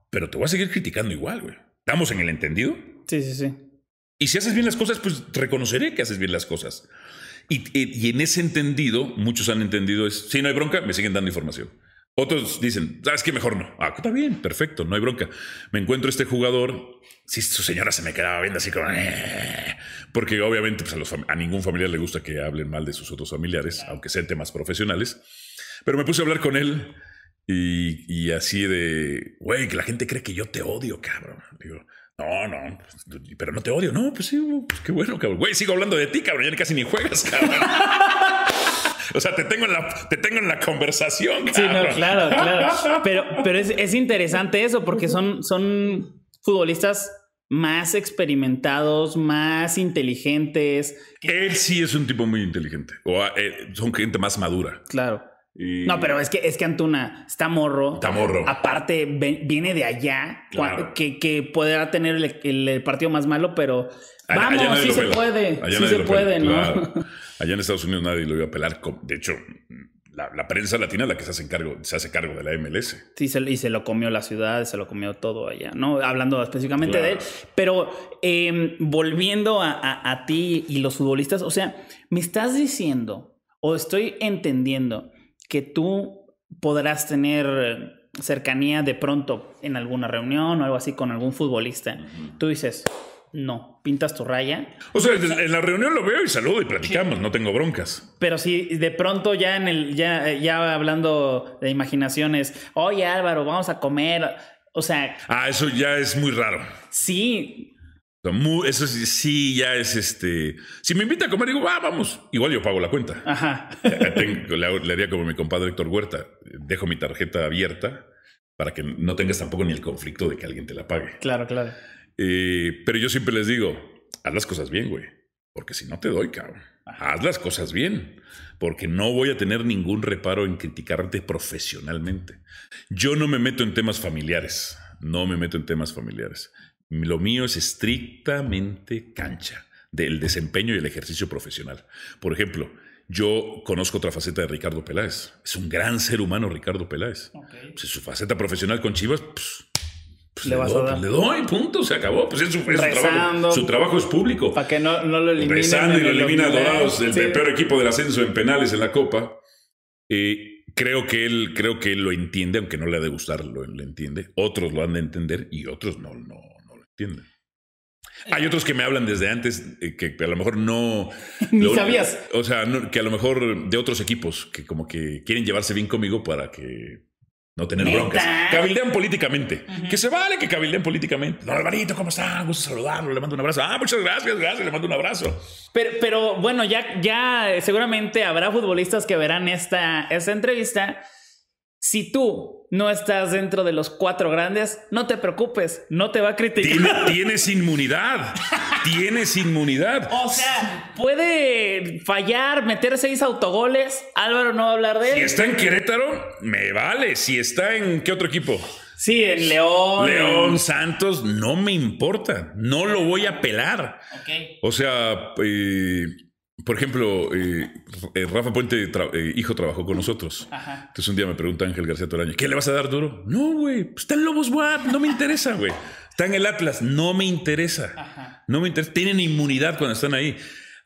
Pero te voy a seguir criticando igual, güey. ¿Estamos en el entendido? Sí, sí, sí. Y si haces bien las cosas, pues reconoceré que haces bien las cosas. Y, en ese entendido, muchos han entendido es, si no hay bronca, me siguen dando información. Otros dicen, ¿sabes qué? Mejor no. Ah, está bien, perfecto, no hay bronca. Me encuentro este jugador, si su señora se me quedaba viendo así como... Eh", porque obviamente pues, a, ningún familiar le gusta que hablen mal de sus otros familiares, aunque sean temas profesionales. Pero me puse a hablar con él y, y así de, güey, que la gente cree que yo te odio, cabrón. Digo, no, no, pero no te odio. No, pues sí, pues qué bueno, cabrón. Güey, sigo hablando de ti, cabrón. Ya casi ni juegas, cabrón. O sea, te tengo en la, te tengo en la conversación. Sí, no, claro, claro. <laughs> Pero, pero es, interesante eso porque son, son futbolistas más experimentados, más inteligentes. Él sí es un tipo muy inteligente. O eh, son gente más madura. Claro. No, pero es que, es que Antuna está morro. Está morro. Aparte, viene de allá, que, que, podrá tener el, partido más malo, pero vamos, sí se puede. Allá se puede, ¿no? <laughs> Allá en Estados Unidos nadie lo iba a pelar. De hecho, la, prensa latina la que se hace cargo, se hace cargo de la MLS. Sí, se, y se lo comió la ciudad, se lo comió todo allá, ¿no? Hablando específicamente de él. Pero em, volviendo a, a ti y los futbolistas, o sea, me estás diciendo, o estoy entendiendo, que tú podrás tener cercanía de pronto en alguna reunión o algo así con algún futbolista. Tú dices, no, pintas tu raya. O sea, en la reunión lo veo y saludo y platicamos, no tengo broncas. Pero si de pronto ya en el, ya, ya hablando de imaginaciones, oye Álvaro, vamos a comer. O sea. Ah, eso ya es muy raro. Sí, eso sí, ya es este. Si me invita a comer, digo, vamos. Igual yo pago la cuenta. Eh, le, haría como mi compadre Héctor Huerta. Dejo mi tarjeta abierta para que no tengas tampoco ni el conflicto de que alguien te la pague. Claro, claro. Eh, pero yo siempre les digo, haz las cosas bien, güey. Porque si no te doy, cabrón. Haz las cosas bien. Porque no voy a tener ningún reparo en criticarte profesionalmente. Yo no me meto en temas familiares. No me meto en temas familiares. Lo mío es estrictamente cancha, del desempeño y el ejercicio profesional. Por ejemplo, yo conozco otra faceta de Ricardo Peláez. Es un gran ser humano Ricardo Peláez. Pues, su faceta profesional con Chivas, pues, pues, le, doy, le, doy, punto, se acabó. su, trabajo. es público. Para y lo elimina Dorados, el peor equipo del ascenso en penales en la Copa. Eh, creo, que él, creo que lo entiende, aunque no le ha de gustar, lo, lo entiende. Otros lo han de entender y otros no, no, entiende eh, Hay otros que me hablan desde antes eh, que a lo mejor no. <laughs> Ni sabías. O sea, que a lo mejor de otros equipos que como que quieren llevarse bien conmigo para que no tener broncas. Cabildean políticamente. Que se vale que cabildean políticamente. no Alvarito, ¿cómo está? gusto saludarlo. Le mando un abrazo. Ah, muchas gracias, gracias. Le mando un abrazo. Pero, pero bueno, ya, ya eh, seguramente habrá futbolistas que verán esta, esta entrevista si tú no estás dentro de los cuatro grandes, no te preocupes, no te va a criticar. Tienes, inmunidad. tienes inmunidad. O sea, puede fallar, meter seis autogoles. Álvaro no va a hablar de él. Si está en Querétaro, me vale. Si está en qué otro equipo. Sí, en León. León Santos, no me importa. No lo voy a pelar. Ok. O sea, eh, por ejemplo, eh, eh, Rafa Puente, eh, hijo, trabajó con nosotros. Entonces un día me pregunta Ángel García Toraño, ¿qué le vas a dar duro? No, güey, pues, está en Lobos WAP, no me interesa, güey. Está en el Atlas, no me interesa. No me interesa. Tienen inmunidad cuando están ahí.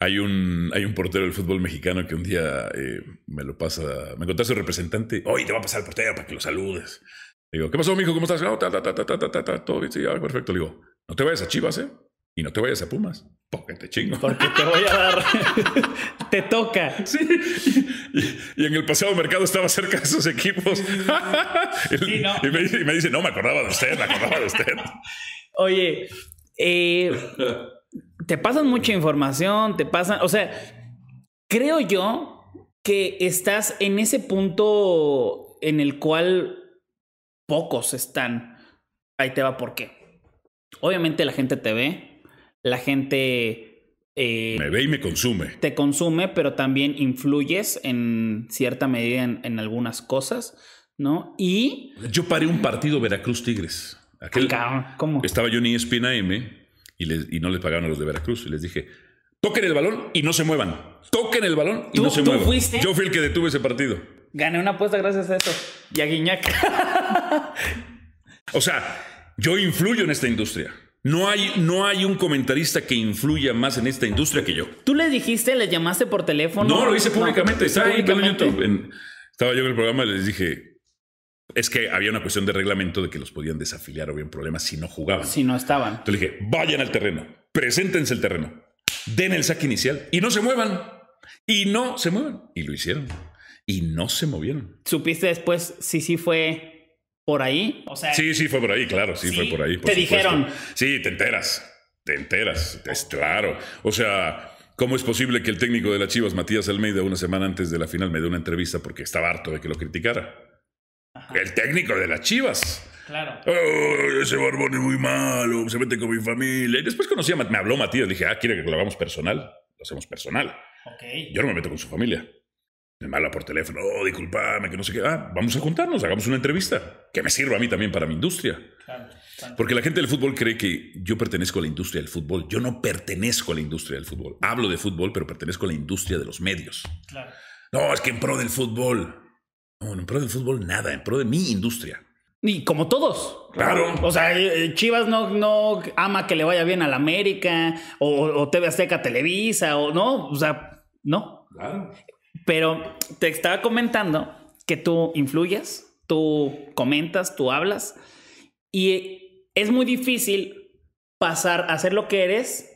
Hay un, hay un portero del fútbol mexicano que un día me lo pasa, me encontré representante. Hoy te va a pasar el portero para que lo saludes. Le digo, ¿qué pasó, mijo? ¿Cómo estás? Todo bien, sí, ah, perfecto. Le digo, no te vayas a Chivas, ¿eh? Y no te vayas a Pumas, porque te chingo. Porque te voy a dar. <laughs> te toca. Sí. Y, en el pasado mercado estaba cerca de esos equipos. <laughs> y, me, dice, no, me acordaba de usted, me acordaba de usted. <laughs> Oye, eh, te pasan mucha información, te pasan. O sea, creo yo que estás en ese punto en el cual pocos están. Ahí te va por qué. Obviamente la gente te ve, la gente... Eh, me ve y me consume. Te consume, pero también influyes en cierta medida en, algunas cosas, ¿no? Y... Yo paré un partido Veracruz Tigres. Aquel, ah, ¿Cómo? Estaba yo en ESPN AM y, no les pagaron a los de Veracruz y les dije, toquen el balón y no se muevan. Toquen el balón y no se muevan. Yo fui el que detuve ese partido. Gané una apuesta gracias a eso. Y a Guiñac. <laughs> o sea, yo influyo en esta industria. No hay, no hay un comentarista que influya más en esta industria que yo. ¿Tú le dijiste, le llamaste por teléfono? No, lo hice públicamente. en YouTube. estaba yo en el programa y les dije, es que había una cuestión de reglamento de que los podían desafiliar o un problemas si no jugaban. Si no estaban. Entonces le dije, vayan al terreno, preséntense el terreno, den el saque inicial y no se muevan. Y no se muevan. Y lo hicieron. Y no se movieron. ¿Supiste después si sí fue por ahí. O sea, sí, sí, fue por ahí, claro, sí, fue por ahí. te dijeron. Sí, te enteras, te enteras, es claro. O sea, ¿cómo es posible que el técnico de las Chivas, Matías Almeida, una semana antes de la final me dé una entrevista porque estaba harto de que lo criticara? El técnico de las Chivas. Claro. ese barbón es muy malo, se mete con mi familia. Y después conocí a me habló Matías, dije, ah, quiere que lo hagamos personal. Lo hacemos personal. Okay. Yo no me meto con su familia. Me mala por teléfono, oh, disculpame, que no sé qué, ah, vamos a juntarnos, hagamos una entrevista, que me sirva a mí también para mi industria. Porque la gente del fútbol cree que yo pertenezco a la industria del fútbol, yo no pertenezco a la industria del fútbol, hablo de fútbol, pero pertenezco a la industria de los medios. No, es que en pro del fútbol, no, en pro del fútbol nada, en pro de mi industria. Y como todos. Claro. O sea, eh, eh, Chivas no, ama que le vaya bien a la América, o, o TV Azteca Televisa, o no, o sea, no. Claro. Pero te estaba comentando que tú influyes, tú comentas, tú hablas y es muy difícil pasar a ser lo que eres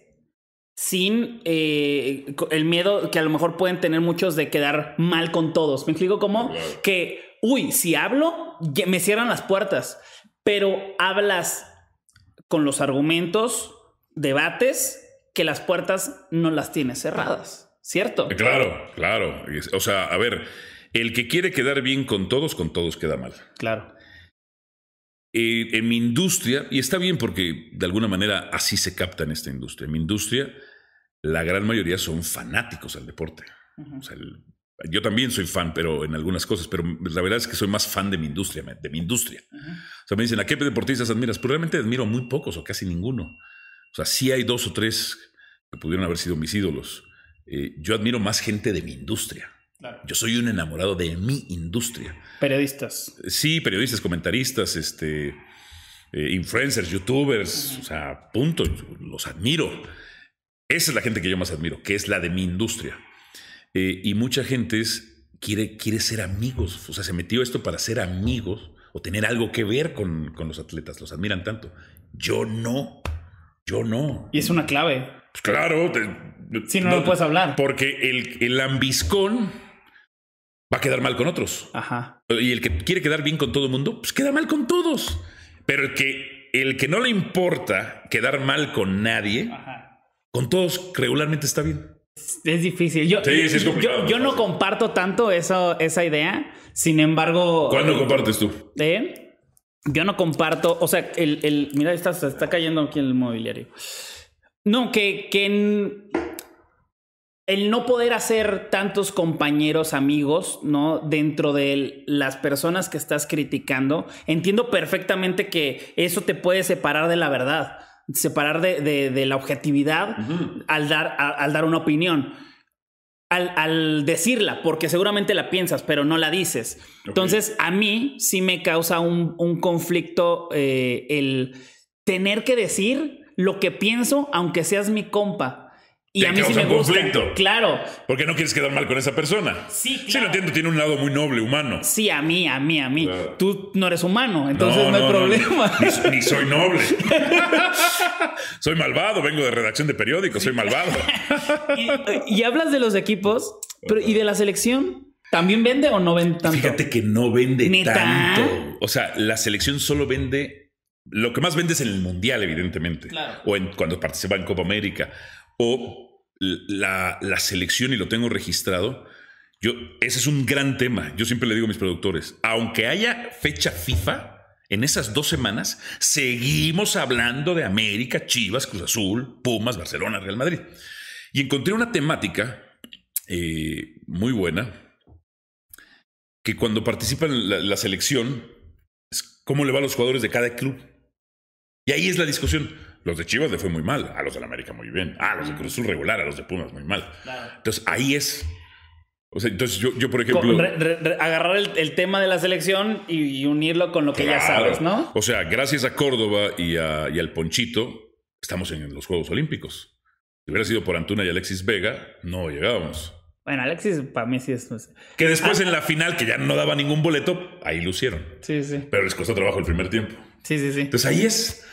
sin eh, el miedo que a lo mejor pueden tener muchos de quedar mal con todos. ¿Me explico cómo? Que, uy, si hablo, me cierran las puertas, pero hablas con los argumentos, debates, que las puertas no las tienes cerradas. ¿cierto? Eh, claro, claro. O sea, a ver, el que quiere quedar bien con todos, con todos queda mal. Claro. Eh, en mi industria, y está bien porque de alguna manera así se capta en esta industria, en mi industria la gran mayoría son fanáticos al deporte. yo también soy fan, pero en algunas cosas, pero la verdad es que soy más fan de mi industria, de mi industria. O sea, me dicen, ¿a qué deportistas admiras? Pues realmente admiro muy pocos o casi ninguno. O sea, sí hay dos o tres que pudieron haber sido mis ídolos eh, yo admiro más gente de mi industria. Yo soy un enamorado de mi industria. Periodistas. Sí, periodistas, comentaristas, este, eh, influencers, youtubers, o sea, punto, los admiro. Esa es la gente que yo más admiro, que es la de mi industria. Eh, y mucha gente quiere, quiere ser amigos, o sea, se metió esto para ser amigos o tener algo que ver con, con los atletas, los admiran tanto. Yo no, yo no. Y es una clave. Pues, claro. si no, lo puedes hablar. Porque el, el ambiscón va a quedar mal con otros. Ajá. Y el que quiere quedar bien con todo el mundo, pues queda mal con todos. Pero el que, el que no le importa quedar mal con nadie, con todos regularmente está bien. Es difícil. Yo, yo, no comparto tanto esa idea. Sin embargo. ¿Cuándo compartes tú? ¿Eh? Yo no comparto. O sea, el, el mira, está, está cayendo aquí en el mobiliario. No, que, que el no poder hacer tantos compañeros, amigos, ¿no? Dentro de las personas que estás criticando, entiendo perfectamente que eso te puede separar de la verdad, separar de, de, la objetividad al, dar, al dar una opinión. Al, al, decirla, porque seguramente la piensas, pero no la dices. Entonces, a mí sí me causa un, un conflicto eh, el tener que decir lo que pienso, aunque seas mi compa. Y a mí sí me gusta. Claro. Porque no quieres quedar mal con esa persona. Sí, Sí, lo entiendo, tiene un lado muy noble, humano. Sí, a mí, a mí, a mí. Tú no eres humano, entonces no, hay problema. ni, soy noble. <laughs> soy malvado, vengo de redacción de periódicos, soy malvado. <laughs> y, hablas de los equipos, ¿y de la selección? ¿También vende o no vende tanto? Fíjate que no vende tanto. O sea, la selección solo vende lo que más vendes es en el Mundial, evidentemente, o en, cuando participa en Copa América, o la, selección, y lo tengo registrado. Yo, ese es un gran tema. Yo siempre le digo a mis productores, aunque haya fecha FIFA, en esas dos semanas seguimos hablando de América, Chivas, Cruz Azul, Pumas, Barcelona, Real Madrid. Y encontré una temática eh, muy buena, que cuando participa en la, la selección, es cómo le va a los jugadores de cada club. Y ahí es la discusión. Los de Chivas le fue muy mal, a los la América muy bien, a los de Cruz Azul regular, a los de Pumas muy mal. Entonces ahí es. O sea, entonces yo, por ejemplo. agarrar el, tema de la selección y, unirlo con lo que ya sabes, ¿no? O sea, gracias a Córdoba y, a, al Ponchito, estamos en los Juegos Olímpicos. Si hubiera sido por Antuna y Alexis Vega, no llegábamos. Bueno, Alexis para mí sí es... Pues, que después ah. en la final, que ya no daba ningún boleto, ahí lucieron. Sí, sí. Pero les costó trabajo el primer tiempo. Sí, sí, sí. Entonces ahí es...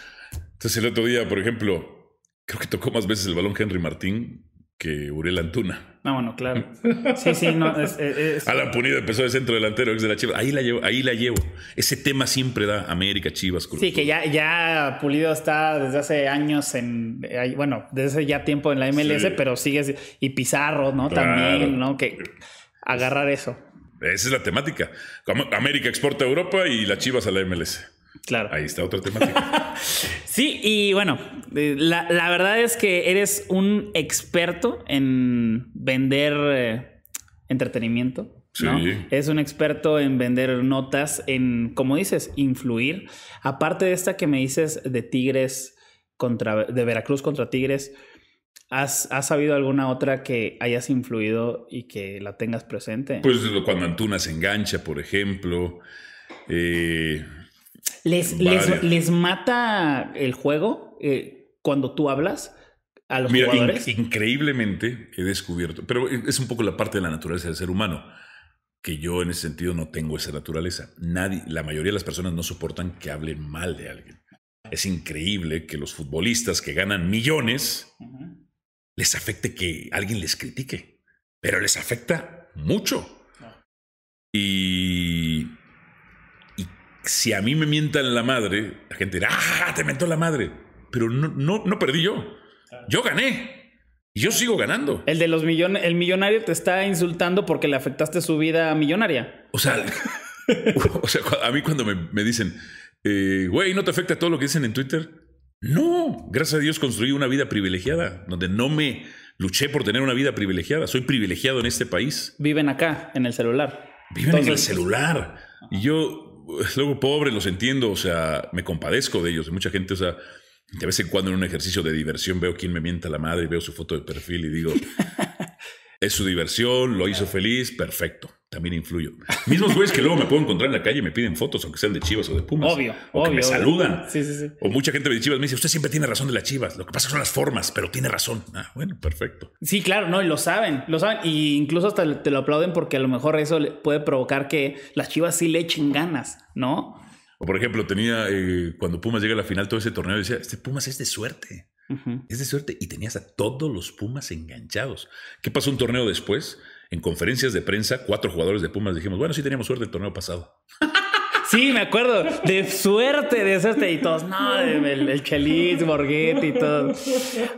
Entonces el otro día, por ejemplo, creo que tocó más veces el balón Henry Martín que Uriel Antuna. Ah, bueno, claro. <laughs> Sí, sí, no. Eh, es, Alan Pulido empezó de centro delantero, ex de la Chivas. Ahí la llevo, ahí la llevo. Ese tema siempre da América, Chivas, Cruz. Sí, que ya, ya Pulido está desde hace años en. Bueno, desde hace ya tiempo en la MLS, pero sigue. Y Pizarro, ¿no? También, ¿no? Que agarrar eso. Esa es la temática. América exporta a Europa y la Chivas a la MLS. Claro. Ahí está otra temática. <laughs> sí, y bueno, eh, la, verdad es que eres un experto en vender eh, entretenimiento. Sí. Es un experto en vender notas, en, como dices, influir. Aparte de esta que me dices de Tigres contra, de Veracruz contra Tigres, ¿Has, ¿Has, sabido alguna otra que hayas influido y que la tengas presente? Pues cuando Antuna se engancha, por ejemplo. Eh, les, mata el juego eh, cuando tú hablas a los jugadores. increíblemente he descubierto, pero e, es un poco la parte de la naturaleza del ser humano, que yo en ese sentido no tengo esa naturaleza. Nadie, la mayoría de las personas no soportan que hablen mal de alguien. Es increíble que los futbolistas que ganan millones les afecte que alguien les critique, pero les afecta mucho. Y si a mí me mientan la madre, la gente dirá, ¡ah, te mentó la madre! Pero no, no, no perdí yo. Yo gané. Y yo sigo ganando. El de los millones, el millonario te está insultando porque le afectaste su vida millonaria. O sea, <laughs> o sea a mí cuando me, dicen, eh, güey, ¿no te afecta todo lo que dicen en Twitter? No, gracias a Dios construí una vida privilegiada, donde no me luché por tener una vida privilegiada. Soy privilegiado en este país. Viven acá, en el celular. Viven en el celular. Y yo <laughs> luego pobre, los entiendo, o sea, me compadezco de ellos, de mucha gente, o sea, de vez en cuando en un ejercicio de diversión veo quién me mienta la madre, veo su foto de perfil y digo, <laughs> es su diversión, lo hizo feliz, perfecto también influyo. Mismos güeyes que luego me puedo encontrar en la calle y me piden fotos, aunque sean de Chivas o de Pumas. Obvio. O que me saludan. Sí, sí, sí. O mucha gente de Chivas me dice, usted siempre tiene razón de las Chivas. Lo que pasa son las formas, pero tiene razón. Ah, bueno, perfecto. Sí, claro, no, y lo saben, lo saben. Y incluso hasta te lo aplauden porque a lo mejor eso puede provocar que las Chivas sí le echen ganas, ¿no? O por ejemplo, tenía, eh, cuando Pumas llega a la final, todo ese torneo, decía, este Pumas es de suerte. Es de suerte. Y tenías a todos los Pumas enganchados. ¿Qué pasó un torneo después? en conferencias de prensa, cuatro jugadores de Pumas dijimos, bueno, sí teníamos suerte el torneo pasado. <laughs> Sí, me acuerdo. De suerte, de suerte. Y todos, no, el, el Chelis, Borghetti y todo.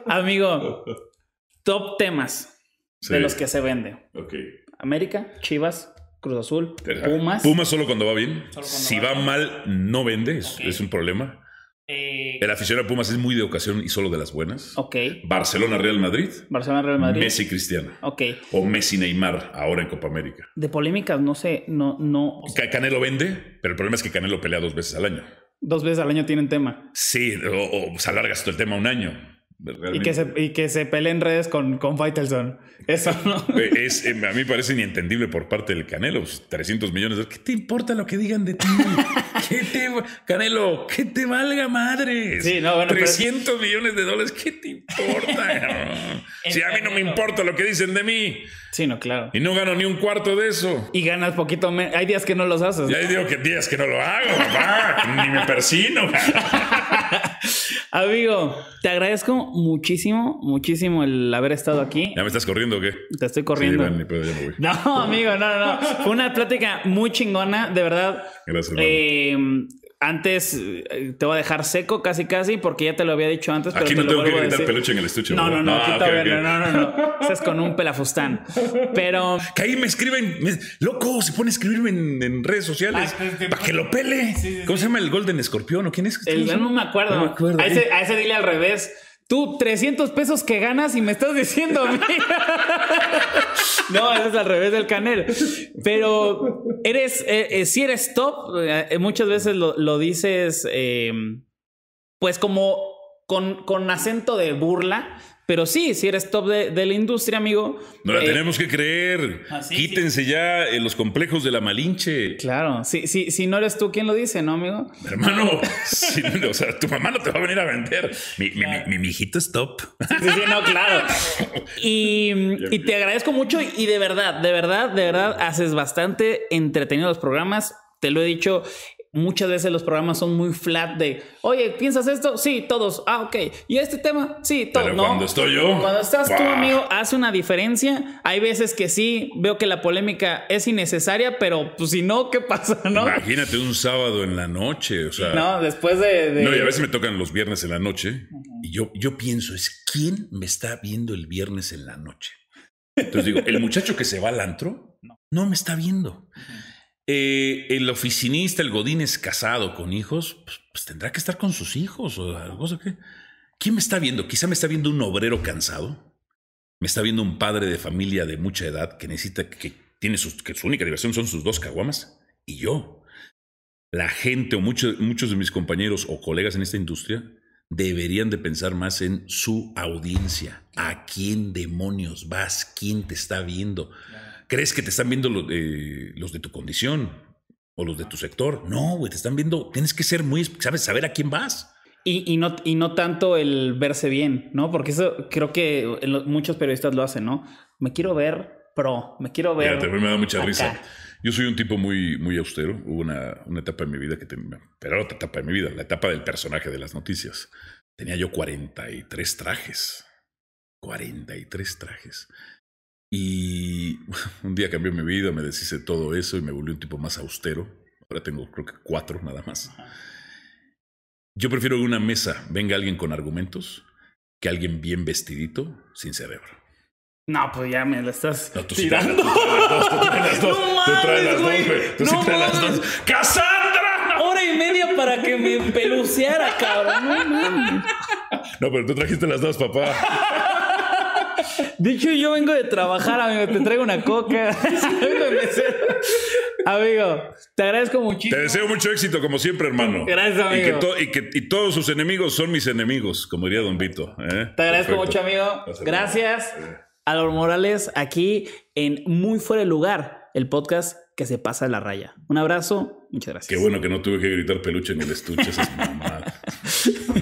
Amigo, top temas de los que se vende. América, Chivas, Cruz Azul, Pumas. Pumas solo cuando va bien. si va, mal, no vende. es un problema. Eh, el aficionado Pumas es muy de ocasión y solo de las buenas. Ok. Barcelona Real Madrid. Barcelona Real Madrid. Messi Cristiano. O Messi Neymar ahora en Copa América. De polémicas, no sé, no, no. Canelo vende, pero el problema es que Canelo pelea dos veces al año. Dos veces al año tienen tema. Sí, o, o se alargas todo el tema un año. Y que, se, y que peleen redes con, con Faitelson. Eso, <laughs> ¿no? Eh, eh, a mí parece inentendible por parte del Canelo. 300 millones de ¿Qué te importa lo que digan de ti? <laughs> Canelo, que te valga madre. Sí, 300 millones de dólares, ¿qué te importa? si <laughs> a mí no me importa lo que dicen de mí. Sí, no, claro. Y no gano ni un cuarto de eso. Y ganas poquito menos. Hay días que no los haces. hay días que no lo hago, ni me persino. Amigo, te agradezco muchísimo, muchísimo el haber estado aquí. ¿Ya me estás corriendo o qué? Te estoy corriendo. No, amigo, no, no, Fue una plática muy chingona, de verdad. Gracias, eh, antes eh, te voy a dejar seco casi casi porque ya te lo había dicho antes. aquí no tengo que gritar peluche en el estuche. No, ah, no, no, no, aquí no, no, <laughs> no. con un pelafustán. Pero... Que ahí me escriben, loco, se pone a escribirme en, redes sociales ah, para que lo pele. ¿Cómo se llama el Golden Escorpión o quién es? El, no me acuerdo. No me acuerdo. a ¿eh? ese dile al revés. Tú, 300 pesos que ganas y me estás diciendo a mí. <laughs> no, eso es al revés del canel. Pero eres, eh, eh, si eres top, eh, muchas veces lo, lo dices, pues como con, con acento de burla, pero sí, si eres top de, la industria, amigo. No la eh, tenemos que creer. Ah, Quítense ya eh, los complejos de la malinche. Claro, si, si, si no eres tú ¿quién lo dice, ¿no, amigo? Hermano, <laughs> o sea, tu mamá no te va a venir a vender. Mi, hijito ah. es top. Sí, sí, no, claro. <laughs> Y, y te agradezco mucho y de verdad, de verdad, de verdad, haces bastante entretenido los programas te lo he dicho, muchas veces los programas son muy flat de, oye, ¿piensas esto? Sí, todos. Ah, ok. ¿Y este tema? Sí, todo. ¿no? Cuando estoy yo. Cuando estás tú, amigo, hace una diferencia. Hay veces que sí, veo que la polémica es innecesaria, pero pues si no, ¿qué pasa, no? Imagínate un sábado en la noche, o sea. No, después de. No, y a veces me tocan los viernes en la noche. Y yo, yo pienso, es quién me está viendo el viernes en la noche. Entonces digo, el muchacho que se va al antro no, me está viendo. Eh, el oficinista, el Godín es casado con hijos, pues, pues tendrá que estar con sus hijos o algo así. ¿Quién me está viendo? Quizá me está viendo un obrero cansado, me está viendo un padre de familia de mucha edad que necesita que, tiene sus, que su única diversión son sus dos caguamas y yo. La gente o muchos de mis compañeros o colegas en esta industria deberían de pensar más en su audiencia. ¿A quién demonios vas? ¿Quién te está viendo? crees que te están viendo los, de tu condición o los de tu sector. No, güey, te están viendo. Tienes que ser muy, sabes, saber a quién vas. Y, no, y no tanto el verse bien, ¿no? Porque eso creo que muchos periodistas lo hacen, ¿no? Me quiero ver pro, me quiero ver. me da mucha risa. Yo soy un tipo muy, muy austero. Hubo una, etapa en mi vida que. pero otra etapa de mi vida, la etapa del personaje de las noticias. Tenía yo 43 trajes. 43 trajes. Y <laughs> un día cambió mi vida, me deshice todo eso y me volví un tipo más austero. Ahora tengo creo que cuatro nada más. Yo prefiero que una mesa venga alguien con argumentos que alguien bien vestidito sin cerebro. No, pues ya me la estás tú tirando. Sí te las dos, traes las dos, Hora y media para que me peluceara, cabrón. No, no, no pero tú trajiste las dos, papá. <laughs> <laughs> Dicho yo vengo de trabajar, amigo. Te traigo una coca. <laughs> amigo, te agradezco muchísimo. Te deseo mucho éxito, como siempre, hermano. Gracias, amigo. Y que, todos sus enemigos son mis enemigos, como diría Don Vito. ¿eh? Te agradezco mucho, amigo. Gracias. a los Morales, aquí en Muy Fuera de Lugar, el podcast que se pasa de la raya. Un abrazo, muchas gracias. Qué bueno que no tuve que gritar peluche en el estuche, su mamá. <laughs>